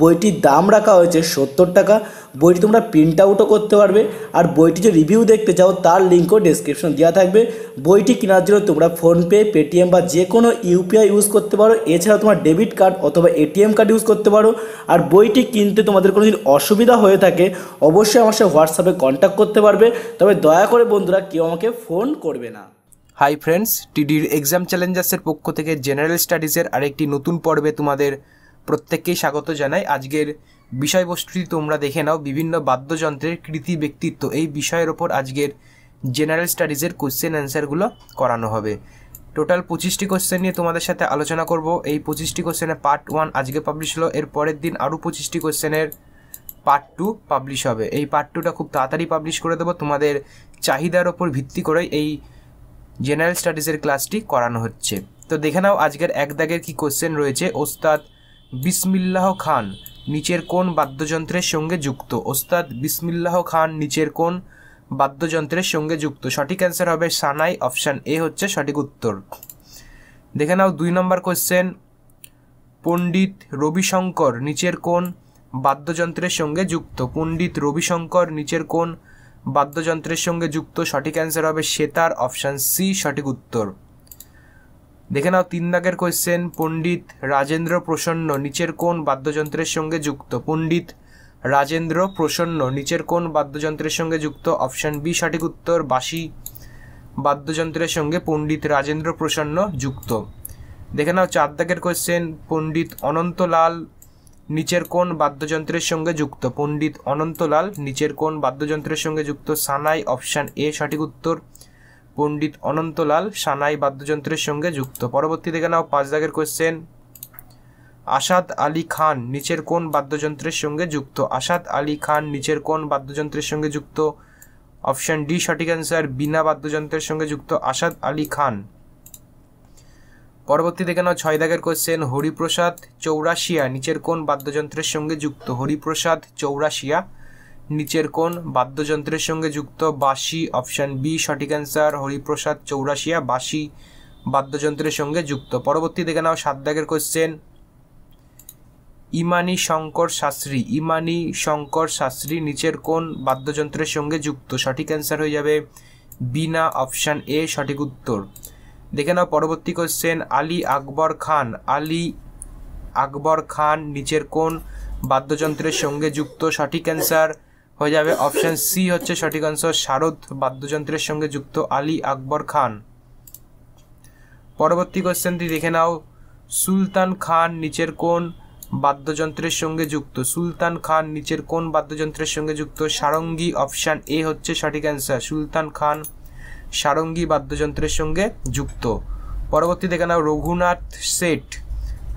বইটির দাম রাখা হয়েছে সত্তর টাকা বইটি তোমরা প্রিন্ট আউটও করতে পারবে আর বইটি যে রিভিউ দেখতে চাও তার লিঙ্কও ডিসক্রিপশন দেওয়া থাকবে বইটি কেনার জন্য তোমরা ফোনপে পেটিএম বা যে কোনো ইউপিআই ইউজ করতে পারো এছাড়া তোমার ডেবিট কার্ড অথবা এটিএম কার্ড ইউজ করতে পারো আর বইটি কিনতে তোমাদের কোনো দিন অসুবিধা হয়ে থাকে অবশ্যই আমার সাথে হোয়াটসঅ্যাপে কন্ট্যাক্ট করতে পারবে তবে দয়া করে বন্ধুরা কেউ আমাকে ফোন করবে না হাই ফ্রেন্ডস টিডির এক্সাম চ্যালেঞ্জার্সের পক্ষ থেকে জেনারেল স্টাডিজের আরেকটি নতুন পর্বে তোমাদের প্রত্যেককেই স্বাগত জানাই আজকের বিষয়বস্তুটি তোমরা দেখে নাও বিভিন্ন বাদ্যযন্ত্রের কৃতি ব্যক্তিত্ব এই বিষয়ের ওপর আজকের জেনারেল স্টাডিজের কোশ্চেন অ্যান্সারগুলো করানো হবে টোটাল পঁচিশটি কোশ্চেন নিয়ে তোমাদের সাথে আলোচনা করব এই পঁচিশটি কোশ্চেনের পার্ট ওয়ান আজকে পাবলিশ হলো এর পরের দিন আরও পঁচিশটি কোশ্চেনের পার্ট টু পাবলিশ হবে এই পার্ট টুটা খুব তাড়াতাড়ি পাবলিশ করে দেবো তোমাদের চাহিদার ওপর ভিত্তি করে এই জেনারেল স্টাডিজের ক্লাসটি করানো হচ্ছে তো দেখে নাও আজকের এক দাগের কী কোশ্চেন রয়েছে ওস্তাদ বিসমিল্লাহ খান নিচের কোন বাদ্যযন্ত্রের সঙ্গে যুক্ত ওস্তাদ বিসমিল্লাহ খান নিচের কোন বাদ্যযন্ত্রের সঙ্গে যুক্ত সঠিক অ্যান্সার হবে সানাই অপশান এ হচ্ছে সঠিক উত্তর দেখে নাও দুই নম্বর কোয়েশ্চেন পণ্ডিত রবিশঙ্কর নিচের কোন বাদ্যযন্ত্রের সঙ্গে যুক্ত পণ্ডিত রবিশঙ্কর নিচের কোন বাদ্যযন্ত্রের সঙ্গে যুক্ত সঠিক অ্যান্সার হবে সেতার অপশান সি সঠিক উত্তর দেখে নাও তিন দাগের কোয়েশ্চেন পণ্ডিত রাজেন্দ্র প্রসন্ন নিচের কোন বাদ্যযন্ত্রের সঙ্গে যুক্ত পণ্ডিত রাজেন্দ্র প্রসন্ন নিচের কোন বাদ্যযন্ত্রের সঙ্গে যুক্ত অপশান বি সঠিক উত্তর বাসি বাদ্যযন্ত্রের সঙ্গে পণ্ডিত রাজেন্দ্র প্রসন্ন যুক্ত দেখে নাও চার দাগের কোয়েশ্চেন পণ্ডিত অনন্তলাল নিচের কোন বাদ্যযন্ত্রের সঙ্গে যুক্ত পণ্ডিত অনন্তলাল নিচের কোন বাদ্যযন্ত্রের সঙ্গে যুক্ত সানাই অপশান এ সঠিক উত্তর পণ্ডিত অনন্তলাল সানাই বাদ্যযন্ত্রের সঙ্গে যুক্ত পরবর্তী দেখে নাও পাঁচ দাগের কোয়েশ্চেন আসাদ আলী খান নিচের কোন বাদ্যযন্ত্রের সঙ্গে যুক্ত আসাদ আলী খান নিচের কোন বাদ্যযন্ত্রের সঙ্গে যুক্ত অপশান ডি সঠিক অ্যান্সার বিনা বাদ্যযন্ত্রের সঙ্গে যুক্ত আসাদ আলী খান পরবর্তী দেখে নাও ছয় দাগের কোয়েশ্চেন হরিপ্রসাদ চৌরাশিয়া নিচের কোন বাদ্যযন্ত্রের সঙ্গে যুক্ত হরিপ্রসাদ চৌরাশিয়া নিচের কোন বাদ্যযন্ত্রের সঙ্গে যুক্ত বাসি অপশান বি সঠিক অ্যান্সার হরিপ্রসাদ চৌরাশিয়া বাসি বাদ্যযন্ত্রের সঙ্গে যুক্ত পরবর্তী দেখে নাও সাত দাগের কোশ্চেন ইমানি শঙ্কর শাস্ত্রী ইমানি শঙ্কর শাস্ত্রী নিচের কোন বাদ্যযন্ত্রের সঙ্গে যুক্ত সঠিক অ্যান্সার হয়ে যাবে বিনা অপশান এ সঠিক উত্তর দেখে নাও পরবর্তী কোশ্চেন আলী আকবর খান আলী আকবর খান নিচের কোন বাদ্যযন্ত্রের সঙ্গে যুক্ত সঠিক অ্যান্সার হয়ে যাবে অপশন সি হচ্ছে সঠিক আনসার শারদ বাদ্যযন্ত্রের সঙ্গে যুক্ত আলী আকবর খান পরবর্তী কোয়েশ্চেনটি দেখে নাও সুলতান খান নিচের কোন বাদ্যযন্ত্রের সঙ্গে যুক্ত সুলতান খান নিচের কোন বাদ্যযন্ত্রের সঙ্গে যুক্ত সারঙ্গী অপশান এ হচ্ছে সঠিক অ্যান্সার সুলতান খান সারঙ্গী বাদ্যযন্ত্রের সঙ্গে যুক্ত পরবর্তী দেখে নাও রঘুনাথ শেঠ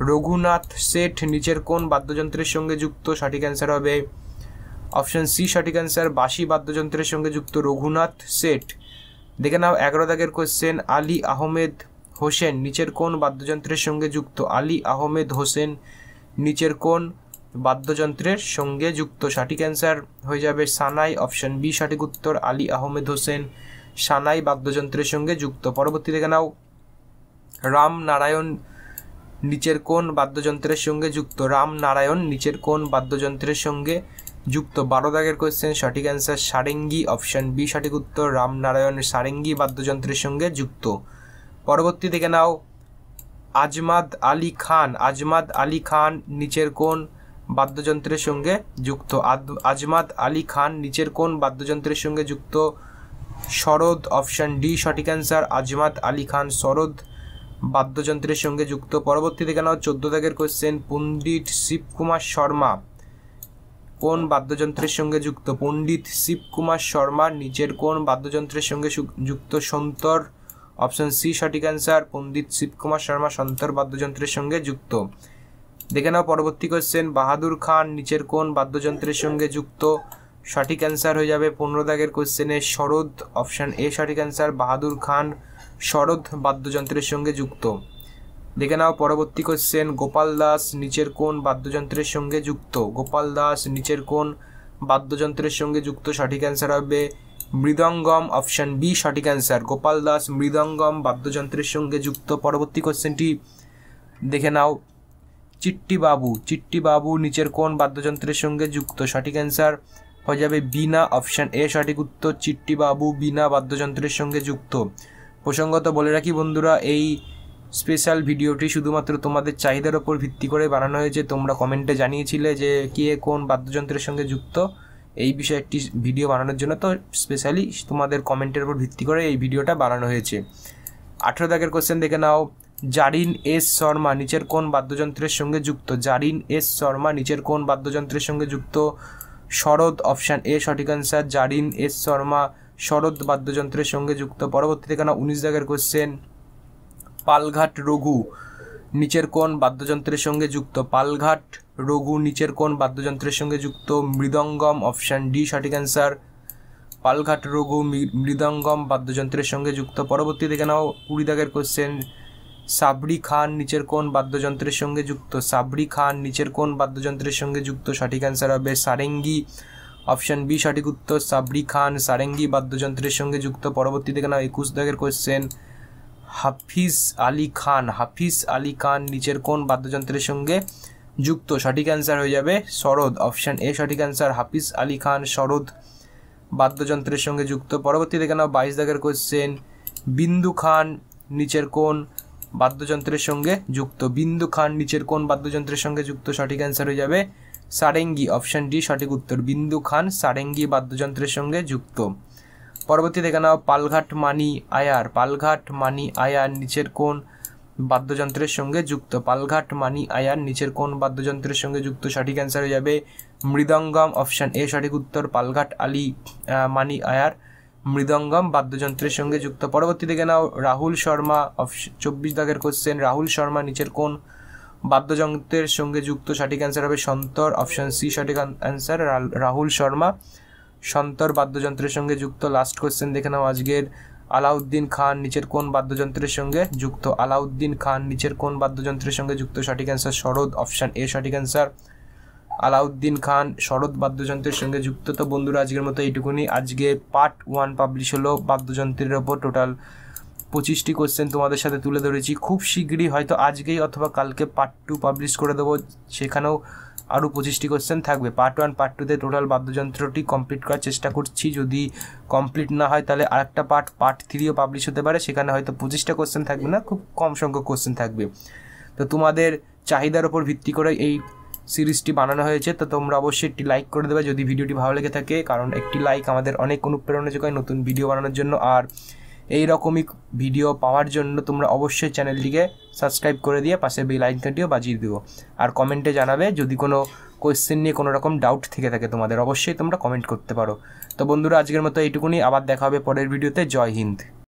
রঘুনাথ শেঠ নিচের কোন বাদ্যযন্ত্রের সঙ্গে যুক্ত সঠিক অ্যান্সার হবে অপশন সি সঠিক অ্যান্সার বাসি বাদ্যযন্ত্রের সঙ্গে যুক্ত রঘুনাথ শেঠ দেখে নাও এগারো দাগের কোশ্চেন আলী আহমেদ হোসেন নিচের কোন বাদ্যযন্ত্রের সঙ্গে যুক্ত আলী আহমেদ হোসেন নিচের কোন বাদ্যযন্ত্রের সঙ্গে যুক্ত সঠিক অ্যান্সার হয়ে যাবে সানাই অপশন বি সঠিক উত্তর আলী আহমেদ হোসেন সানাই বাদ্যযন্ত্রের সঙ্গে যুক্ত পরবর্তী দেখে নাও রাম নারায়ণ নিচের কোন বাদ্যযন্ত্রের সঙ্গে যুক্ত রাম নারায়ণ নিচের কোন বাদ্যযন্ত্রের সঙ্গে যুক্ত বারো দাগের কোয়েশ্চেন সঠিক অ্যান্সার সারেঙ্গি অপশন বি সঠিক উত্তর রামনারায়ণের সারেঙ্গি বাদ্যযন্ত্রের সঙ্গে যুক্ত পরবর্তী দেখে নাও আজমাদ আলী খান আজমাদ আলী খান নিচের কোন বাদ্যযন্ত্রের সঙ্গে যুক্ত আজমাদ আলী খান নিচের কোন বাদ্যযন্ত্রের সঙ্গে যুক্ত শরদ অপশান ডি সঠিক অ্যান্সার আজমাদ আলী খান শরদ বাদ্যযন্ত্রের সঙ্গে যুক্ত পরবর্তী পরবর্তীতে নাও চোদ্দ দাগের কোয়েশ্চেন পণ্ডিত শিবকুমার শর্মা কোন বাদ্যযন্ত্রের সঙ্গে যুক্ত পণ্ডিত শিবকুমার শর্মা নিচের কোন বাদ্যযন্ত্রের সঙ্গে যুক্ত সন্তর অপশন সি সঠিক অ্যান্সার পণ্ডিত শিবকুমার শর্মা সন্তর বাদ্যযন্ত্রের সঙ্গে যুক্ত দেখে নাও পরবর্তী কোশ্চেন বাহাদুর খান নিচের কোন বাদ্যযন্ত্রের সঙ্গে যুক্ত সঠিক অ্যান্সার হয়ে যাবে পনেরো দাগের কোশ্চেনে শরদ অপশান এ সঠিক অ্যান্সার বাহাদুর খান শরদ বাদ্যযন্ত্রের সঙ্গে যুক্ত দেখে নাও পরবর্তী কোশ্চেন গোপাল দাস নিচের কোন বাদ্যযন্ত্রের সঙ্গে যুক্ত গোপাল দাস নিচের কোন বাদ্যযন্ত্রের সঙ্গে যুক্ত সঠিক অ্যান্সার হবে মৃদঙ্গম অপশান বি সঠিক অ্যান্সার গোপাল দাস মৃদঙ্গম বাদ্যযন্ত্রের সঙ্গে যুক্ত পরবর্তী কোশ্চেনটি দেখে নাও চিট্টি বাবু চিট্টি বাবু নিচের কোন বাদ্যযন্ত্রের সঙ্গে যুক্ত সঠিক অ্যান্সার হয়ে যাবে বিনা অপশান এ সঠিক উত্তর চিট্টি বাবু বিনা বাদ্যযন্ত্রের সঙ্গে যুক্ত প্রসঙ্গত বলে রাখি বন্ধুরা এই স্পেশাল ভিডিওটি শুধুমাত্র তোমাদের চাহিদার ওপর ভিত্তি করে বানানো হয়েছে তোমরা কমেন্টে জানিয়েছিলে যে কে কোন বাদ্যযন্ত্রের সঙ্গে যুক্ত এই বিষয়ে একটি ভিডিও বানানোর জন্য তো স্পেশালি তোমাদের কমেন্টের ওপর ভিত্তি করে এই ভিডিওটা বানানো হয়েছে আঠেরো দাগের কোশ্চেন দেখে নাও জারিন এস শর্মা নিচের কোন বাদ্যযন্ত্রের সঙ্গে যুক্ত জারিন এস শর্মা নিচের কোন বাদ্যযন্ত্রের সঙ্গে যুক্ত শরৎ অপশান এ সঠিক অ্যান্সার জারিন এস শর্মা শরৎ বাদ্যযন্ত্রের সঙ্গে যুক্ত পরবর্তী দেখে না উনিশ দাগের কোশ্চেন পালঘাট রঘু নিচের কোন বাদ্যযন্ত্রের সঙ্গে যুক্ত পালঘাট রঘু নিচের কোন বাদ্যযন্ত্রের সঙ্গে যুক্ত মৃদঙ্গম অপশান ডি সঠিক অ্যান্সার পালঘাট রঘু মৃদঙ্গম বাদ্যযন্ত্রের সঙ্গে যুক্ত পরবর্তী দেখে নাও কুড়ি দাগের কোশ্চেন সাবরি খান নিচের কোন বাদ্যযন্ত্রের সঙ্গে যুক্ত সাবরি খান নিচের কোন বাদ্যযন্ত্রের সঙ্গে যুক্ত সঠিক অ্যান্সার হবে সারেঙ্গি অপশান বি সঠিক উত্তর সাবরি খান সারেঙ্গি বাদ্যযন্ত্রের সঙ্গে যুক্ত পরবর্তী দেখে নাও একুশ দাগের কোশ্চেন হাফিজ আলী খান হাফিজ আলী খান নিচের কোন বাদ্যযন্ত্রের সঙ্গে যুক্ত সঠিক অ্যান্সার হয়ে যাবে শরদ অপশান এ সঠিক অ্যান্সার হাফিজ আলী খান শরদ বাদ্যযন্ত্রের সঙ্গে যুক্ত পরবর্তীতে কেন বাইশ দাগের কোশ্চেন বিন্দু খান নিচের কোন বাদ্যযন্ত্রের সঙ্গে যুক্ত বিন্দু খান নিচের কোন বাদ্যযন্ত্রের সঙ্গে যুক্ত সঠিক অ্যান্সার হয়ে যাবে সারেঙ্গি অপশান ডি সঠিক উত্তর বিন্দু খান সারেঙ্গি বাদ্যযন্ত্রের সঙ্গে যুক্ত পরবর্তী দেখে নাও পালঘাট মানি আয়ার পালঘাট মানি আয়ার নিচের কোন বাদ্যযন্ত্রের সঙ্গে যুক্ত পালঘাট মানি আয়ার নিচের কোন বাদ্যযন্ত্রের সঙ্গে যুক্ত সঠিক অ্যান্সার হয়ে যাবে মৃদঙ্গম অপশান এ সঠিক উত্তর পালঘাট আলী মানি আয়ার মৃদঙ্গম বাদ্যযন্ত্রের সঙ্গে যুক্ত পরবর্তী দেখে নাও রাহুল শর্মা চব্বিশ দাগের কোশ্চেন রাহুল শর্মা নিচের কোন বাদ্যযন্ত্রের সঙ্গে যুক্ত সঠিক অ্যান্সার হবে সন্তর অপশান সি সঠিক অ্যান্সার রাহুল শর্মা সন্তর বাদ্যযন্ত্রের সঙ্গে যুক্ত লাস্ট কোয়েশ্চেন দেখে নাও আজকের আলাউদ্দিন খান নিচের কোন বাদ্যযন্ত্রের সঙ্গে যুক্ত আলাউদ্দিন খান নিচের কোন বাদ্যযন্ত্রের সঙ্গে যুক্ত সঠিক অ্যান্সার শরদ অপশান এ সঠিক অ্যান্সার আলাউদ্দিন খান শরৎ বাদ্যযন্ত্রের সঙ্গে যুক্ত তো বন্ধুরা আজকের মতো এইটুকুনি আজকে পার্ট ওয়ান পাবলিশ হলো বাদ্যযন্ত্রের ওপর টোটাল পঁচিশটি কোশ্চেন তোমাদের সাথে তুলে ধরেছি খুব শীঘ্রই হয়তো আজকেই অথবা কালকে পার্ট টু পাবলিশ করে দেবো সেখানেও আরও পঁচিশটি কোয়েশ্চেন থাকবে পার্ট ওয়ান পার্ট টুতে টোটাল বাদ্যযন্ত্রটি কমপ্লিট করার চেষ্টা করছি যদি কমপ্লিট না হয় তাহলে আরেকটা পার্ট পার্ট থ্রিও পাবলিশ হতে পারে সেখানে হয়তো পঁচিশটা কোশ্চেন থাকবে না খুব কম সংখ্যক কোশ্চেন থাকবে তো তোমাদের চাহিদার ওপর ভিত্তি করে এই সিরিজটি বানানো হয়েছে তো তোমরা অবশ্যই একটি লাইক করে দেবে যদি ভিডিওটি ভালো লেগে থাকে কারণ একটি লাইক আমাদের অনেক অনুপ্রেরণা যোগায় নতুন ভিডিও বানানোর জন্য আর এই রকমই ভিডিও পাওয়ার জন্য তোমরা অবশ্যই চ্যানেলটিকে সাবস্ক্রাইব করে দিয়ে পাশে বেল আইকনটিও বাজিয়ে দিও আর কমেন্টে জানাবে যদি কোনো কোয়েশ্চেন নিয়ে কোনো রকম ডাউট থেকে থাকে তোমাদের অবশ্যই তোমরা কমেন্ট করতে পারো তো বন্ধুরা আজকের মতো এইটুকুনি আবার দেখা হবে পরের ভিডিওতে জয় হিন্দ